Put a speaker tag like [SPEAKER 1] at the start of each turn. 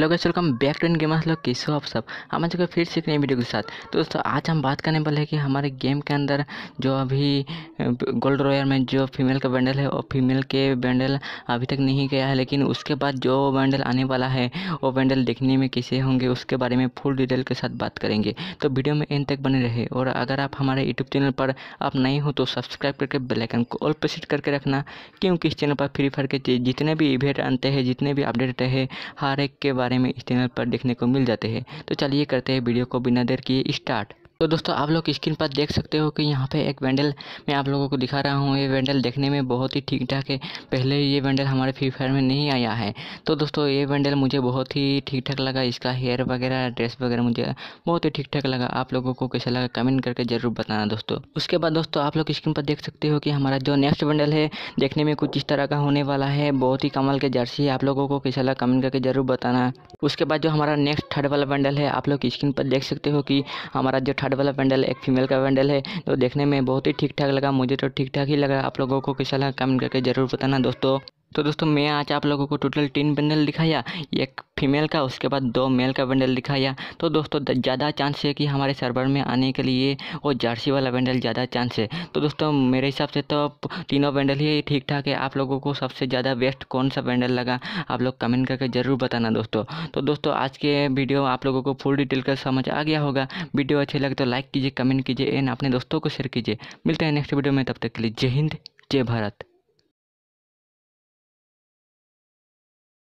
[SPEAKER 1] hello guys welcome back to in gamers लोग किस हो आप सब हम आज फिर से एक नई वीडियो के साथ तो दोस्तों आज हम बात करने वाले हैं कि हमारे गेम के अंदर जो अभी गोल्ड रॉयल में जो फीमेल का बैंडल है और फीमेल के बैंडल अभी तक नहीं गया है लेकिन उसके बाद जो बैंडल आने वाला है वो बैंडल देखने में कैसे होंगे उसके बारे में फुल डिटेल के साथ बात करेंगे तो वीडियो में इन तक बने रहे और अगर आप हमारे यूट्यूब चैनल पर आप नहीं हो तो सब्सक्राइब करके बेलाइकन को ऑल पर सेट करके रखना क्योंकि इस चैनल पर फ्री फायर के जितने भी इवेंट आते हैं जितने भी अपडेट रहे हर एक के बारे बारे में इस चैनल पर देखने को मिल जाते हैं तो चलिए करते हैं वीडियो को बिना देर किए स्टार्ट तो दोस्तों आप लोग स्क्रीन पर देख सकते हो कि यहाँ पे एक वेंडल मैं आप लोगों को दिखा रहा हूँ ये वेंडल देखने में बहुत ही ठीक ठाक है पहले ये वेंडल हमारे फ्री फायर में नहीं आया है तो दोस्तों ये वेंडल मुझे बहुत ही ठीक ठाक लगा इसका हेयर वगैरह ड्रेस वगैरह मुझे बहुत ही ठीक ठाक लगा आप लोगों को कैसा लगा कमेंट करके ज़रूर बताना दोस्तों उसके बाद दोस्तों आप लोग स्क्रीन पर देख सकते हो कि हमारा जो नेक्स्ट वेंडल है देखने में कुछ इस तरह का होने वाला है बहुत ही कमाल के जर्सी आप लोगों को कैसा लगा कमेंट करके ज़रूर बताना उसके बाद जो हमारा नेक्स्ट थर्ड वाला वेंडल है आप लोग स्क्रीन पर देख सकते हो कि हमारा जो हार्ड वाला पैंडल एक फीमेल का पैंडल है तो देखने में बहुत ही ठीक ठाक लगा मुझे तो ठीक ठाक ही लगा आप लोगों को कैसा लगा कमेंट करके ज़रूर बताना दोस्तों तो दोस्तों मैं आज आप लोगों को टोटल तीन बंडल दिखाया एक फीमेल का उसके बाद दो मेल का बंडल दिखाया तो दोस्तों ज़्यादा चांस है कि हमारे सर्वर में आने के लिए वो जर्सी वाला बंडल ज़्यादा चांस है तो दोस्तों मेरे हिसाब से तो तीनों बंडल ही ठीक ठाक है आप लोगों को सबसे ज़्यादा बेस्ट कौन सा बंडल लगा आप लोग कमेंट करके ज़रूर बताना दोस्तों तो दोस्तों आज के वीडियो आप लोगों को फुल डिटेल का समझ आ गया होगा वीडियो अच्छे लगे तो लाइक कीजिए कमेंट कीजिए एंड अपने दोस्तों को शेयर कीजिए मिलते हैं नेक्स्ट वीडियो में तब तक के लिए जय हिंद जय भारत